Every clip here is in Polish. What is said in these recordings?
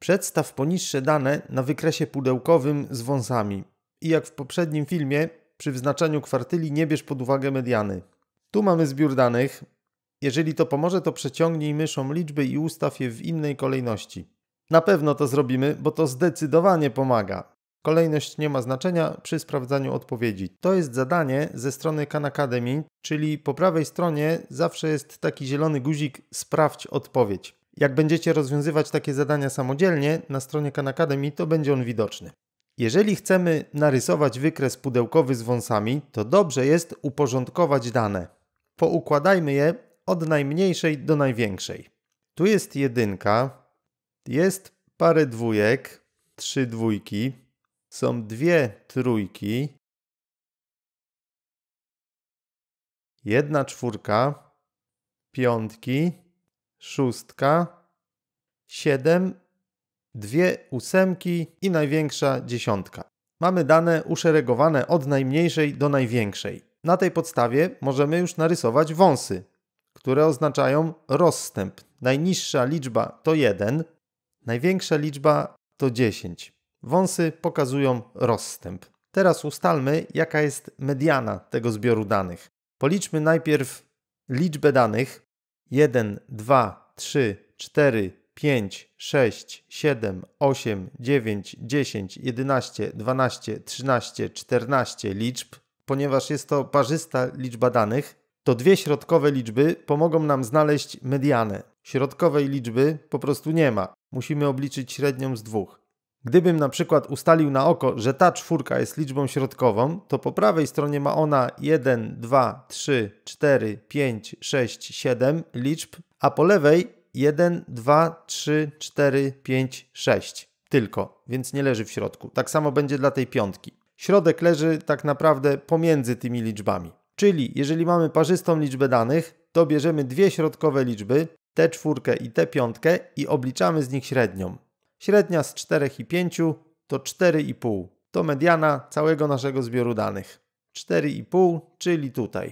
Przedstaw poniższe dane na wykresie pudełkowym z wąsami. I jak w poprzednim filmie, przy wyznaczaniu kwartyli nie bierz pod uwagę mediany. Tu mamy zbiór danych. Jeżeli to pomoże, to przeciągnij myszą liczby i ustaw je w innej kolejności. Na pewno to zrobimy, bo to zdecydowanie pomaga. Kolejność nie ma znaczenia przy sprawdzaniu odpowiedzi. To jest zadanie ze strony Khan Academy, czyli po prawej stronie zawsze jest taki zielony guzik sprawdź odpowiedź. Jak będziecie rozwiązywać takie zadania samodzielnie na stronie Khan Academy, to będzie on widoczny. Jeżeli chcemy narysować wykres pudełkowy z wąsami, to dobrze jest uporządkować dane. Poukładajmy je od najmniejszej do największej. Tu jest jedynka, jest parę dwójek, trzy dwójki, są dwie trójki, jedna czwórka, piątki, szóstka, 7, 2 ósemki i największa dziesiątka. Mamy dane uszeregowane od najmniejszej do największej. Na tej podstawie możemy już narysować wąsy, które oznaczają rozstęp. Najniższa liczba to 1, największa liczba to 10. Wąsy pokazują rozstęp. Teraz ustalmy, jaka jest mediana tego zbioru danych. Policzmy najpierw liczbę danych 1, 2, 3, 4, 5, 6, 7, 8, 9, 10, 11, 12, 13, 14 liczb, ponieważ jest to parzysta liczba danych, to dwie środkowe liczby pomogą nam znaleźć medianę. Środkowej liczby po prostu nie ma. Musimy obliczyć średnią z dwóch. Gdybym na przykład ustalił na oko, że ta czwórka jest liczbą środkową, to po prawej stronie ma ona 1, 2, 3, 4, 5, 6, 7 liczb, a po lewej 1, 2, 3, 4, 5, 6 tylko, więc nie leży w środku. Tak samo będzie dla tej piątki. Środek leży tak naprawdę pomiędzy tymi liczbami. Czyli jeżeli mamy parzystą liczbę danych, to bierzemy dwie środkowe liczby, tę czwórkę i tę piątkę i obliczamy z nich średnią. Średnia z 4 i 5 to 4,5. To mediana całego naszego zbioru danych. 4,5, czyli tutaj.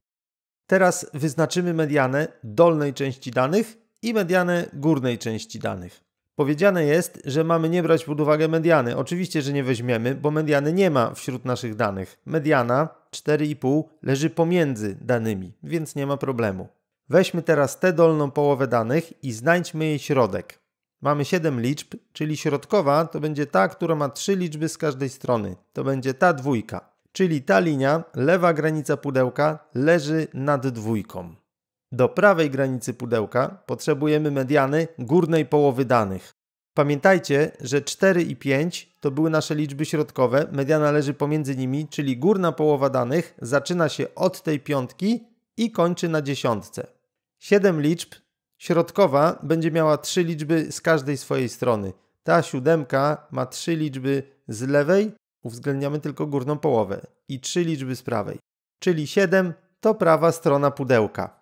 Teraz wyznaczymy medianę dolnej części danych i medianę górnej części danych. Powiedziane jest, że mamy nie brać pod uwagę mediany. Oczywiście, że nie weźmiemy, bo mediany nie ma wśród naszych danych. Mediana 4,5 leży pomiędzy danymi, więc nie ma problemu. Weźmy teraz tę dolną połowę danych i znajdźmy jej środek. Mamy 7 liczb, czyli środkowa to będzie ta, która ma 3 liczby z każdej strony. To będzie ta dwójka. Czyli ta linia, lewa granica pudełka, leży nad dwójką. Do prawej granicy pudełka potrzebujemy mediany górnej połowy danych. Pamiętajcie, że 4 i 5 to były nasze liczby środkowe, mediana leży pomiędzy nimi, czyli górna połowa danych zaczyna się od tej piątki i kończy na dziesiątce. 7 liczb, środkowa będzie miała 3 liczby z każdej swojej strony. Ta siódemka ma 3 liczby z lewej, uwzględniamy tylko górną połowę, i 3 liczby z prawej. Czyli 7 to prawa strona pudełka.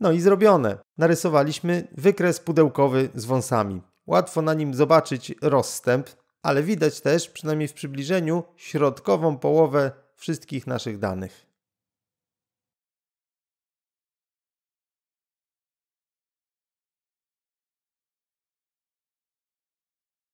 No i zrobione. Narysowaliśmy wykres pudełkowy z wąsami. Łatwo na nim zobaczyć rozstęp, ale widać też, przynajmniej w przybliżeniu, środkową połowę wszystkich naszych danych.